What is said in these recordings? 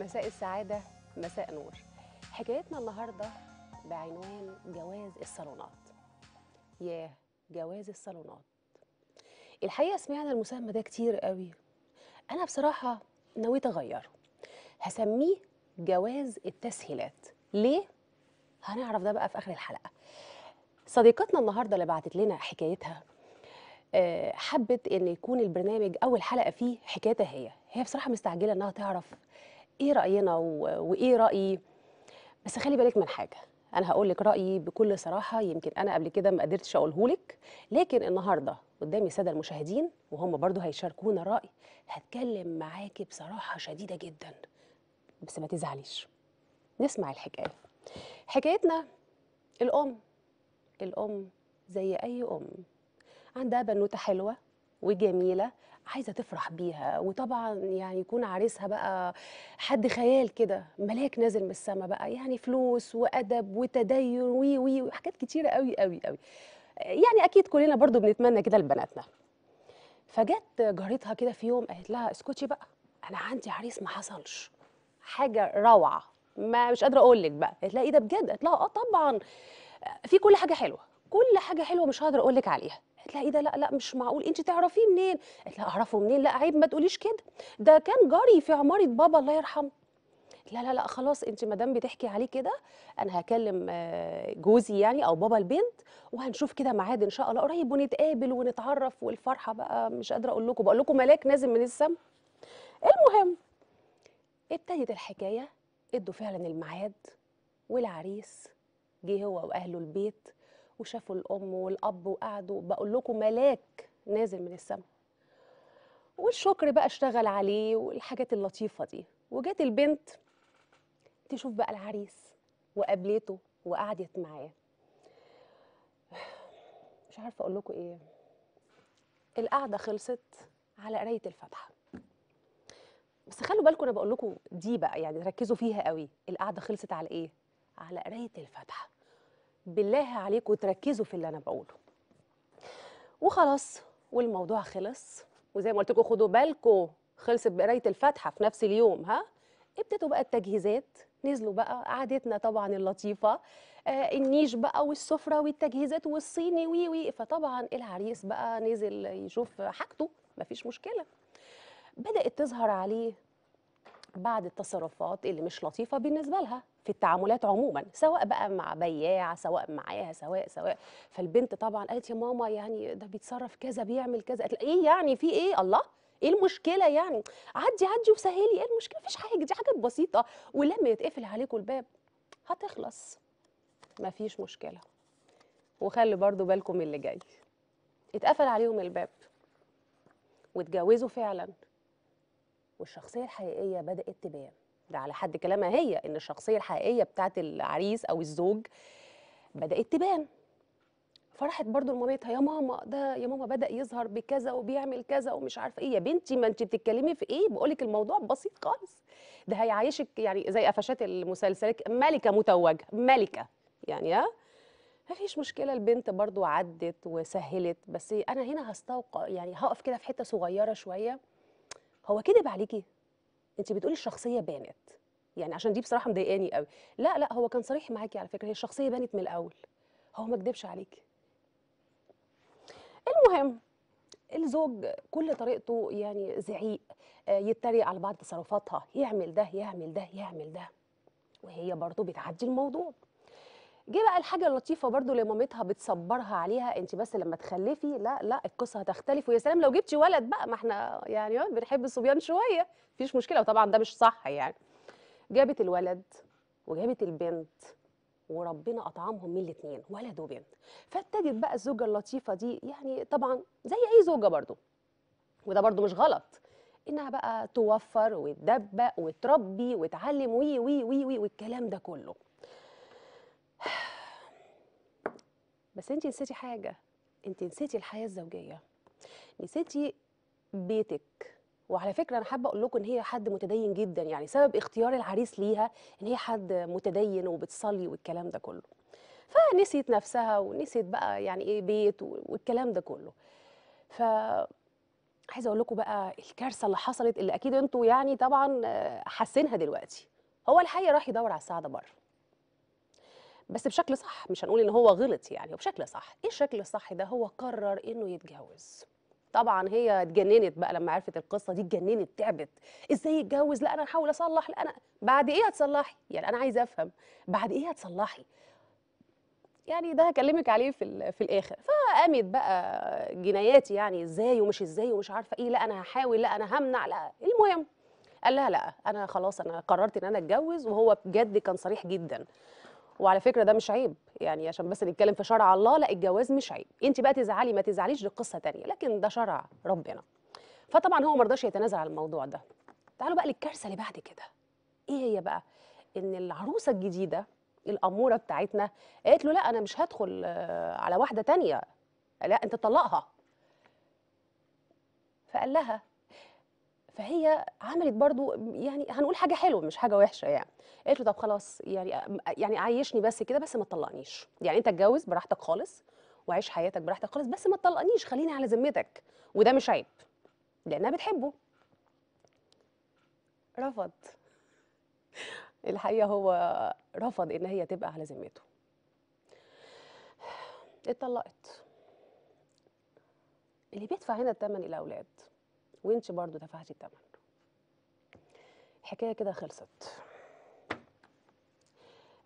مساء السعادة مساء نور حكايتنا النهاردة بعنوان جواز الصالونات ياه جواز الصالونات الحقيقة سمعنا المسمى ده كتير قوي أنا بصراحة نويت أغيره هسميه جواز التسهيلات ليه؟ هنعرف ده بقى في آخر الحلقة صديقتنا النهاردة اللي بعتت لنا حكايتها آه، حبت ان يكون البرنامج اول حلقه فيه حكايتها هي هي بصراحه مستعجله انها تعرف ايه راينا وايه رايي بس خلي بالك من حاجه انا هقول لك رايي بكل صراحه يمكن انا قبل كده ما قدرتش اقوله لك لكن النهارده قدامي الساده المشاهدين وهم برضو هيشاركونا الراي هتكلم معاكي بصراحه شديده جدا بس ما تزعليش نسمع الحكايه حكايتنا الام الام زي اي ام عندها بنوته حلوه وجميله عايزه تفرح بيها وطبعا يعني يكون عريسها بقى حد خيال كده ملاك نازل من السما بقى يعني فلوس وادب وتدين وي وي وحاجات كتيره قوي قوي قوي يعني اكيد كلنا برضو بنتمنى كده لبناتنا فجت جارتها كده في يوم قالت لها اسكتي بقى انا عندي عريس ما حصلش حاجه روعه ما مش قادره اقول لك بقى قالت لها ايه ده بجد قالت لها اه طبعا في كل حاجه حلوه كل حاجه حلوه مش هقدر اقول لك عليها قالت لها ايه ده لا لا مش معقول انت تعرفيه منين قالت لها اعرفه منين لا عيب ما تقوليش كده ده كان جاري في عماره بابا الله يرحمه لا لا لا خلاص انت ما دام بتحكي عليه كده انا هكلم آه، جوزي يعني او بابا البنت وهنشوف كده ميعاد ان شاء الله قريب ونتقابل ونتعرف والفرحه بقى مش قادره اقول لكم بقول لكم ملاك نازل من السما المهم ابتدت الحكايه ادوا فعلا الميعاد والعريس جه هو واهله البيت وشافوا الام والاب وقعدوا بقول لكم ملاك نازل من السماء والشكر بقى اشتغل عليه والحاجات اللطيفه دي وجت البنت تشوف بقى العريس وقابلته وقعدت معاه مش عارفه اقول لكم ايه القعده خلصت على قرايه الفاتحه بس خلوا بالكم انا بقول لكم دي بقى يعني ركزوا فيها قوي القعده خلصت على ايه على قرايه الفاتحه بالله عليكم تركزوا في اللي انا بقوله وخلاص والموضوع خلص وزي ما قلت لكم خدوا بالكم خلصت بقرايه الفاتحه في نفس اليوم ها ابتدوا بقى التجهيزات نزلوا بقى قعدتنا طبعا اللطيفه آه النيش بقى والسفره والتجهيزات والصيني وي وي فطبعا العريس بقى نزل يشوف حاجته مفيش مشكله بدات تظهر عليه بعض التصرفات اللي مش لطيفه بالنسبه لها في التعاملات عموما سواء بقى مع بياع سواء معاها سواء سواء فالبنت طبعا قالت يا ماما يعني ده بيتصرف كذا بيعمل كذا قالت ايه يعني في ايه الله ايه المشكله يعني عدي عدي وسهلي ايه المشكله مفيش حاجه دي حاجات بسيطه ولما يتقفل عليكم الباب هتخلص مفيش مشكله وخلي برضو بالكم اللي جاي اتقفل عليهم الباب واتجوزوا فعلا والشخصيه الحقيقيه بدات تبان ده على حد كلامها هي ان الشخصيه الحقيقيه بتاعت العريس او الزوج بدات تبان فرحت برضو لمامتها يا ماما ده يا ماما بدا يظهر بكذا وبيعمل كذا ومش عارفه ايه يا بنتي ما انت بتتكلمي في ايه بقول لك الموضوع بسيط خالص ده هيعيشك يعني زي قفشات المسلسلات ملكه متوجه ملكه يعني ها مفيش مشكله البنت برضو عدت وسهلت بس انا هنا هستوقع يعني هقف كده في حته صغيره شويه هو كذب عليكي انت بتقولي الشخصيه بانت يعني عشان دي بصراحه مضايقاني قوي لا لا هو كان صريح معاكي على فكره هي الشخصيه بانت من الاول هو ما كدبش عليكي المهم الزوج كل طريقته يعني زعيق آه، يتريق على بعض تصرفاتها يعمل ده يعمل ده يعمل ده وهي برضه بتعدي الموضوع جه بقى الحاجه اللطيفه برضو اللي مامتها بتصبرها عليها انت بس لما تخلفي لا لا القصه هتختلف ويا سلام لو جبتي ولد بقى ما احنا يعني آه، بنحب الصبيان شويه مفيش مشكله وطبعا ده مش صح يعني جابت الولد وجابت البنت وربنا اطعمهم من الاثنين ولد وبنت فابتدت بقى الزوجه اللطيفه دي يعني طبعا زي اي زوجه برضو وده برضو مش غلط انها بقى توفر وتدبق وتربي وتعلم وي وي وي, وي والكلام ده كله بس انت نسيتي حاجه انت نسيتي الحياه الزوجيه نسيتي بيتك وعلى فكره انا حابه اقول لكم ان هي حد متدين جدا يعني سبب اختيار العريس ليها ان هي حد متدين وبتصلي والكلام ده كله فنسيت نفسها ونسيت بقى يعني ايه بيت والكلام ده كله ف عايزه اقول لكم بقى الكارثه اللي حصلت اللي اكيد انتوا يعني طبعا حاسينها دلوقتي هو الحقيقه راح يدور على السعاده بره بس بشكل صح مش هنقول ان هو غلط يعني وبشكل صح ايه الشكل الصح ده هو قرر انه يتجوز طبعا هي اتجننت بقى لما عرفت القصه دي اتجننت تعبت ازاي يتجوز لا انا هحاول اصلح لا انا بعد ايه هتصلحي يعني انا عايزه افهم بعد ايه هتصلحي يعني ده هكلمك عليه في في الاخر فقامت بقى جناياتي يعني ازاي ومش ازاي ومش عارفه ايه لا انا هحاول لا انا همنع لا المهم قال لها لا انا خلاص انا قررت ان انا اتجوز وهو بجد كان صريح جدا وعلى فكره ده مش عيب يعني عشان بس نتكلم في شرع الله لا الجواز مش عيب انت بقى تزعلي ما تزعليش دي قصه ثانيه لكن ده شرع ربنا فطبعا هو ما رضاش يتنازل عن الموضوع ده تعالوا بقى للكارثه اللي بعد كده ايه هي بقى ان العروسه الجديده الاموره بتاعتنا قالت له لا انا مش هدخل آه، على واحده ثانيه لا انت طلقها فقال لها فهي عملت برضو يعني هنقول حاجه حلوه مش حاجه وحشه يعني قالت له طب خلاص يعني يعني عيشني بس كده بس ما تطلقنيش يعني انت اتجوز براحتك خالص وعيش حياتك براحتك خالص بس ما تطلقنيش خليني على ذمتك وده مش عيب لانها بتحبه رفض الحقيقه هو رفض ان هي تبقى على ذمته اتطلقت اللي بيدفع هنا الثمن الاولاد وانت برضو دفعتي الثمن الحكايه كده خلصت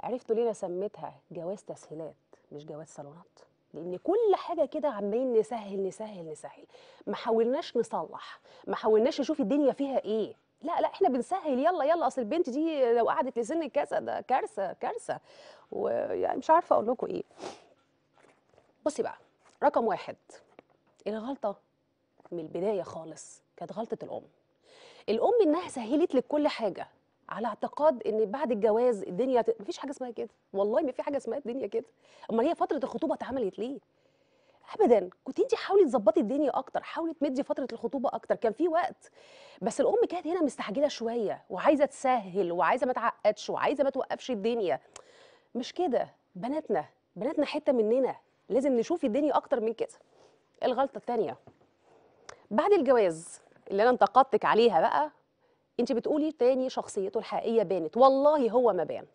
عرفتوا ليه انا سميتها جواز تسهيلات مش جواز صالونات لان كل حاجه كده عمالين نسهل نسهل نسهل ما حاولناش نصلح ما حاولناش نشوف الدنيا فيها ايه لا لا احنا بنسهل يلا يلا اصل البنت دي لو قعدت لسن كذا ده كارثه كارثه ويعني مش عارفه اقول لكم ايه بصي بقى رقم واحد الغلطه من البدايه خالص كانت غلطه الام الام انها سهلت لك كل حاجه على اعتقاد ان بعد الجواز الدنيا ت... مفيش حاجه اسمها كده والله ما في حاجه اسمها الدنيا كده امال هي فتره الخطوبه اتعملت ليه ابدا كنت انت حاولي تظبطي الدنيا اكتر حاولي تمدي فتره الخطوبه اكتر كان في وقت بس الام كانت هنا مستعجله شويه وعايزه تسهل وعايزه ما تعقدش وعايزه ما توقفش الدنيا مش كده بناتنا بناتنا حته مننا لازم نشوف الدنيا اكتر من كده الغلطه الثانيه بعد الجواز اللي انا انتقدتك عليها بقى انت بتقولي تاني شخصيته الحقيقيه بانت والله هو ما بان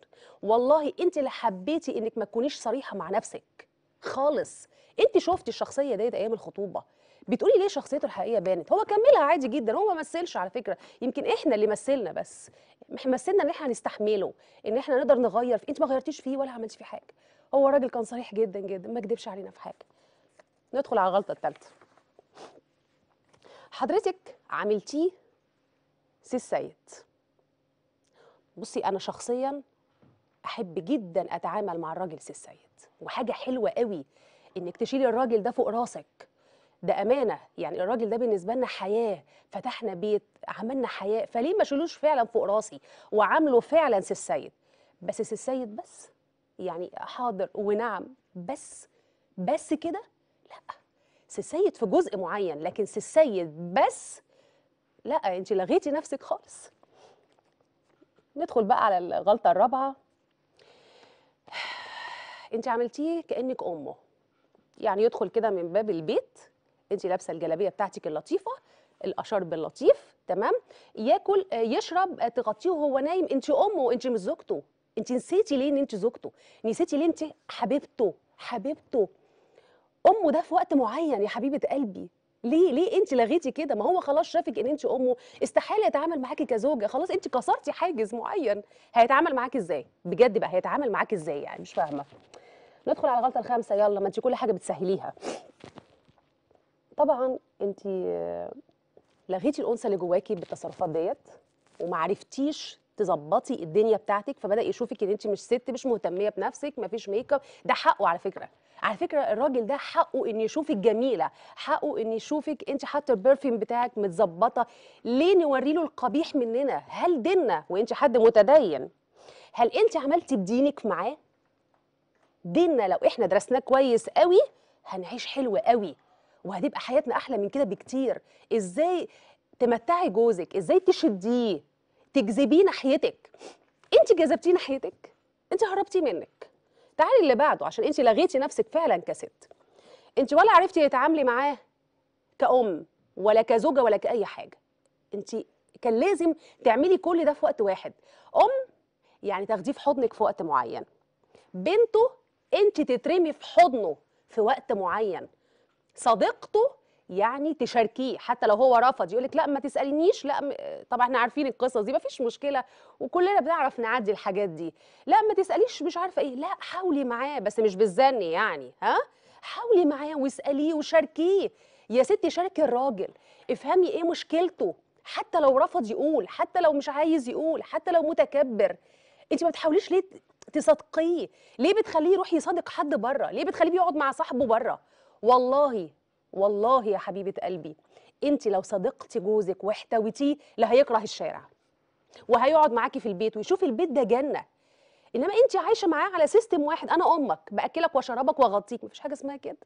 والله انت اللي حبيتي انك ما تكونيش صريحه مع نفسك خالص انت شفتي الشخصيه ديت ايام الخطوبه بتقولي ليه شخصيته الحقيقيه بانت هو كملها عادي جدا هو ما مثلش على فكره يمكن احنا اللي مثلنا بس مثلنا ان احنا نستحمله ان احنا نقدر نغير في انت ما غيرتيش فيه ولا عملتي فيه حاجه هو راجل كان صريح جدا جدا ما كدبش علينا في حاجه ندخل على الغلطه الثالثه حضرتك عملتيه سي السيد بصي انا شخصيا احب جدا اتعامل مع الراجل سي السيد وحاجه حلوه قوي انك تشيلي الراجل ده فوق راسك ده امانه يعني الراجل ده بالنسبه لنا حياه فتحنا بيت عملنا حياه فليه ما شيلوش فعلا فوق راسي وعامله فعلا سي السيد بس سي السيد بس يعني حاضر ونعم بس بس كده لا سي السيد في جزء معين لكن سي السيد بس لا انت لغيتي نفسك خالص ندخل بقى على الغلطه الرابعه انت عملتيه كانك امه يعني يدخل كده من باب البيت انت لابسه الجلابيه بتاعتك اللطيفه الأشار باللطيف تمام ياكل يشرب تغطيه وهو نايم انت امه وانت مش زوجته انت نسيتي ليه ان انت زوجته نسيتي ليه انت حبيبته حبيبته امه ده في وقت معين يا حبيبه قلبي ليه ليه انت لغيتي كده ما هو خلاص شافك ان انت امه استحاله يتعامل معاكي كزوجه خلاص انت كسرتي حاجز معين هيتعامل معاكي ازاي بجد بقى هيتعامل معاكي ازاي يعني مش فاهمه ندخل على الغلطه الخامسه يلا ما انت كل حاجه بتسهليها طبعا انت لغيتي الانثى اللي جواكي بالتصرفات ديت وما عرفتيش تظبطي الدنيا بتاعتك فبدا يشوفك ان انت مش ست مش مهتميه بنفسك مفيش ميك اب ده حقه على فكره على فكره الراجل ده حقه ان يشوفك جميله حقه ان يشوفك انت حاطه البرفيوم بتاعك متظبطه ليه نوري له القبيح مننا هل ديننا وانت حد متدين هل انت عملتي بدينك معاه ديننا لو احنا درسناه كويس قوي هنعيش حلو قوي وهتبقى حياتنا احلى من كده بكتير ازاي تمتعي جوزك ازاي تشديه تجذبيه ناحيتك انت جذبتيه ناحيتك انت هربتي منك تعالي اللي بعده عشان انت لغيتي نفسك فعلا كست انت ولا عرفتي تتعاملي معاه كأم ولا كزوجة ولا كأي حاجة انت كان لازم تعملي كل ده في وقت واحد أم يعني تاخديه في حضنك في وقت معين بنته انت تترمي في حضنه في وقت معين صديقته يعني تشاركيه حتى لو هو رفض يقول لك لا ما تسالنيش لا طبعا احنا عارفين القصص دي ما فيش مشكله وكلنا بنعرف نعدي الحاجات دي لا ما تساليش مش عارفه ايه لا حاولي معاه بس مش بالزن يعني ها حاولي معاه واساليه وشاركيه يا ستي شاركي الراجل افهمي ايه مشكلته حتى لو رفض يقول حتى لو مش عايز يقول حتى لو متكبر انت ما بتحاوليش ليه تصدقيه ليه بتخليه يروح يصادق حد بره ليه بتخليه يقعد مع صاحبه بره والله والله يا حبيبه قلبي انت لو صدقتي جوزك واحتويتيه لا هيكره الشارع وهيقعد معاكي في البيت ويشوف البيت ده جنه انما انت عايشه معاه على سيستم واحد انا امك باكلك واشربك واغطيك مفيش حاجه اسمها كده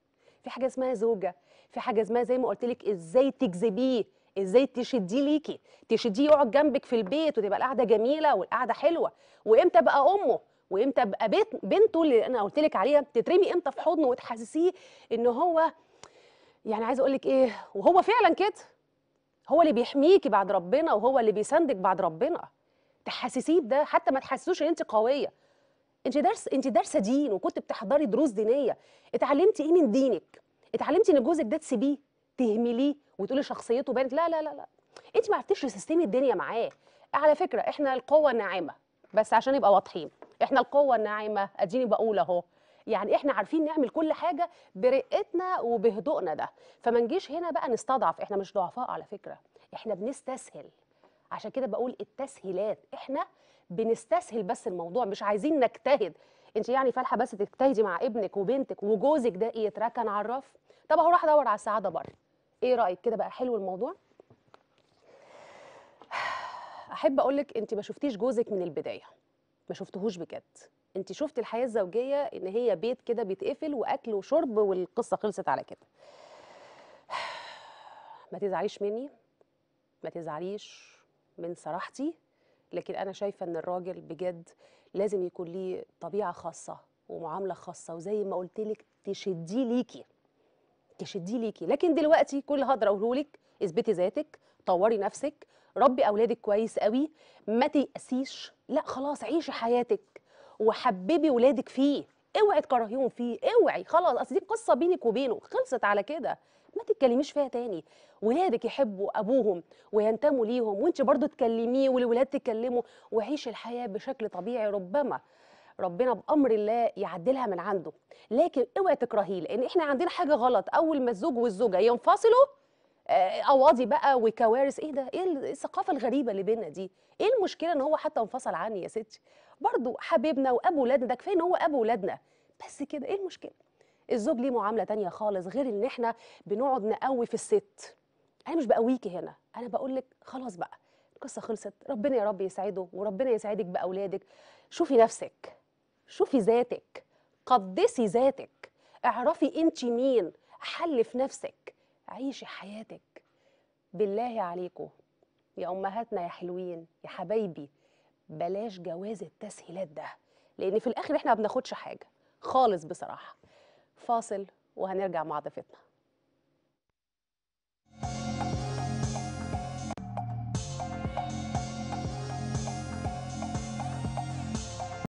في حاجه اسمها زوجه في حاجه اسمها زي ما قلت لك ازاي تجذبيه ازاي تشديه ليكي تشديه يقعد جنبك في البيت وتبقى القعده جميله والقعده حلوه وامتى بقى امه وامتى بقى بنته اللي انا قلت لك عليها تترمي امتى في حضنه وتحسسيه ان هو يعني عايزه اقول لك ايه وهو فعلا كده هو اللي بيحميكي بعد ربنا وهو اللي بيساندك بعد ربنا تحسسيه بده حتى ما تحسسوش ان انت قويه انت درس انت دارسه دين وكنت بتحضري دروس دينيه اتعلمتي ايه من دينك اتعلمتي ان جوزك ده تسيبيه تهمليه وتقولي شخصيته بانت لا لا لا لا انت ما عرفتيش تسيستمي الدنيا معاه على فكره احنا القوه الناعمه بس عشان نبقى واضحين احنا القوه الناعمه اديني بقول اهو يعني احنا عارفين نعمل كل حاجه برقتنا وبهدوءنا ده فما نجيش هنا بقى نستضعف احنا مش ضعفاء على فكره احنا بنستسهل عشان كده بقول التسهيلات احنا بنستسهل بس الموضوع مش عايزين نجتهد انت يعني فالحه بس تجتهدي مع ابنك وبنتك وجوزك ده يتركن على الرف طب هروح ادور على السعاده بره ايه رايك كده بقى حلو الموضوع احب اقول لك انت ما شفتيش جوزك من البدايه ما شفتهوش بجد انت شفتي الحياه الزوجيه ان هي بيت كده بيتقفل واكل وشرب والقصه خلصت على كده ما تزعليش مني ما تزعليش من صراحتي لكن انا شايفه ان الراجل بجد لازم يكون ليه طبيعه خاصه ومعامله خاصه وزي ما قلت لك تشديه ليكي تشديه ليكي لكن دلوقتي كل اللي هقدر اقوله لك اثبتي ذاتك طوري نفسك ربي اولادك كويس قوي ما تيأسيش لا خلاص عيشي حياتك وحببي ولادك فيه اوعي تكرهيهم فيه اوعي خلاص اصل دي قصه بينك وبينه خلصت على كده ما تتكلميش فيها تاني ولادك يحبوا ابوهم وينتموا ليهم وانت برضو تكلميه والولاد تكلموا وعيش الحياه بشكل طبيعي ربما ربنا بامر الله يعدلها من عنده لكن اوعي تكرهيه لان احنا عندنا حاجه غلط اول ما الزوج والزوجه ينفصلوا آه، قواضي بقى وكوارث ايه ده ايه, إيه الثقافه الغريبه اللي بينا دي ايه المشكله ان هو حتى انفصل عني يا ستي برضه حبيبنا وابو ولادنا ده كفايه ان هو ابو ولادنا بس كده ايه المشكله الزوج ليه معامله تانية خالص غير ان احنا بنقعد نقوي في الست انا مش بقويكي هنا انا بقول لك خلاص بقى القصه خلصت ربنا يا رب يسعده وربنا يسعدك باولادك شوفي نفسك شوفي ذاتك قدسي ذاتك اعرفي انت مين حلف نفسك عيشي حياتك بالله عليكم يا امهاتنا يا حلوين يا حبايبي بلاش جواز التسهيلات ده لان في الاخر احنا ما بناخدش حاجه خالص بصراحه فاصل وهنرجع مع ضيفتنا